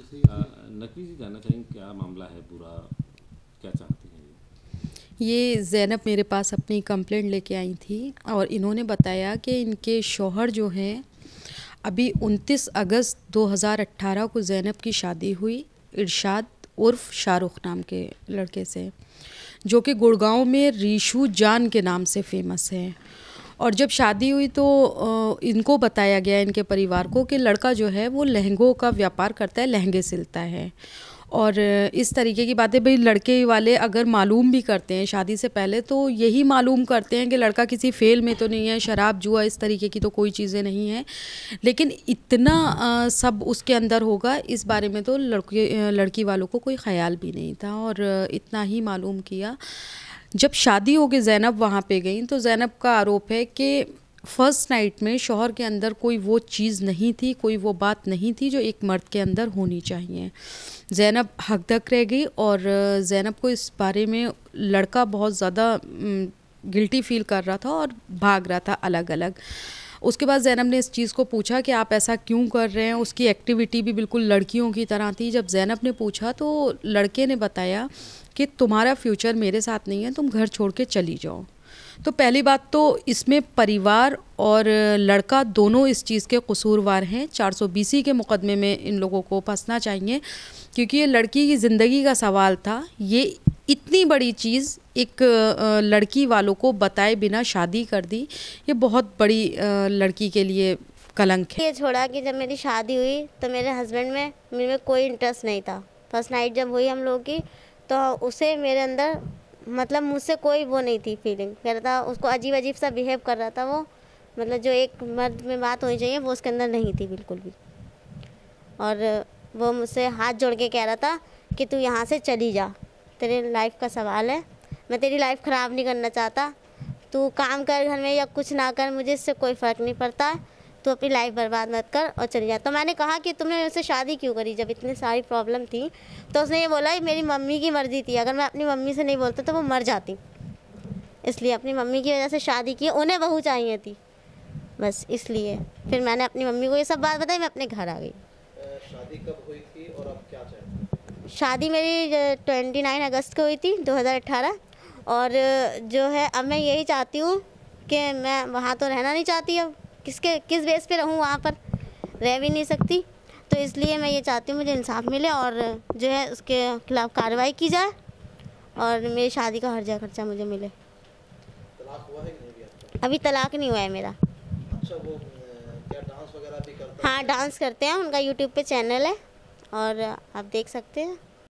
नकवी जी जानना चाहेंगे क्या मामला है पूरा क्या चाहते हैं ये जैनब मेरे पास अपनी कंप्लेंट लेके आई थी और इन्होंने बताया कि इनके शोहर जो हैं अभी 29 अगस्त 2018 को जैनब की शादी हुई इरशाद उर्फ शाहरुख नाम के लड़के से जो कि गुड़गांव में रीशू जान के नाम से फेमस है और जब शादी हुई तो इनको बताया गया इनके परिवार को कि लड़का जो है वो लहंगों का व्यापार करता है लहंगे सिलता है और इस तरीके की बातें भाई लड़के वाले अगर मालूम भी करते हैं शादी से पहले तो यही मालूम करते हैं कि लड़का किसी फेल में तो नहीं है शराब जुआ इस तरीके की तो कोई चीज़ें नहीं है लेकिन इतना आ, सब उसके अंदर होगा इस बारे में तो लड़के लड़की वालों को कोई ख्याल भी नहीं था और इतना ही मालूम किया जब शादी हो गई जैनब वहाँ पे गई तो जैनब का आरोप है कि फर्स्ट नाइट में शोहर के अंदर कोई वो चीज़ नहीं थी कोई वो बात नहीं थी जो एक मर्द के अंदर होनी चाहिए जैनब हकदक रह गई और जैनब को इस बारे में लड़का बहुत ज़्यादा गिल्टी फील कर रहा था और भाग रहा था अलग अलग उसके बाद जैनब ने इस चीज़ को पूछा कि आप ऐसा क्यों कर रहे हैं उसकी एक्टिविटी भी बिल्कुल लड़कियों की तरह थी जब जैनब ने पूछा तो लड़के ने बताया कि तुम्हारा फ्यूचर मेरे साथ नहीं है तुम घर छोड़ के चली जाओ तो पहली बात तो इसमें परिवार और लड़का दोनों इस चीज़ के कसूरवार हैं 420 के मुकदमे में इन लोगों को फंसना चाहिए क्योंकि ये लड़की की ज़िंदगी का सवाल था ये इतनी बड़ी चीज़ एक लड़की वालों को बताए बिना शादी कर दी ये बहुत बड़ी लड़की के लिए कलंक है ये छोड़ा कि जब मेरी शादी हुई तो मेरे हस्बैंड में मेरे में कोई इंटरेस्ट नहीं था फर्स्ट नाइट जब हुई हम लोगों की तो उसे मेरे अंदर मतलब मुझसे कोई वो नहीं थी फीलिंग कह रहा था उसको अजीब अजीब सा बिहेव कर रहा था वो मतलब जो एक मर्द में बात होनी चाहिए वो उसके अंदर नहीं थी बिल्कुल भी और वो मुझसे हाथ जोड़ के कह रहा था कि तू यहाँ से चली जा तेरे लाइफ का सवाल है मैं तेरी लाइफ ख़राब नहीं करना चाहता तू काम कर घर में या कुछ ना कर मुझे इससे कोई फ़र्क नहीं पड़ता तू अपनी लाइफ बर्बाद मत कर और चली जा तो मैंने कहा कि तुमने उससे शादी क्यों करी जब इतनी सारी प्रॉब्लम थी तो उसने ये बोला मेरी मम्मी की मर्ज़ी थी अगर मैं अपनी मम्मी से नहीं बोलता तो वो मर जाती इसलिए अपनी मम्मी की वजह से शादी की उन्हें बहू चाहिए थी बस इसलिए फिर मैंने अपनी मम्मी को ये सब बात बताई मैं अपने घर आ गई शादी कब हुई थी और अब क्या चाहिए शादी मेरी ट्वेंटी नाइन अगस्त को हुई थी 2018 और जो है अब मैं यही चाहती हूँ कि मैं वहाँ तो रहना नहीं चाहती अब किसके किस बेस पे रहूँ वहाँ पर रह भी नहीं सकती तो इसलिए मैं ये चाहती हूँ मुझे इंसाफ मिले और जो है उसके खिलाफ कार्रवाई की जाए और मेरी शादी का हर्जा खर्चा मुझे मिले अभी तलाक नहीं हुआ है मेरा अच्छा वो क्या डांस वगैरह भी करते हाँ डांस करते हैं उनका यूट्यूब पे चैनल है और आप देख सकते हैं।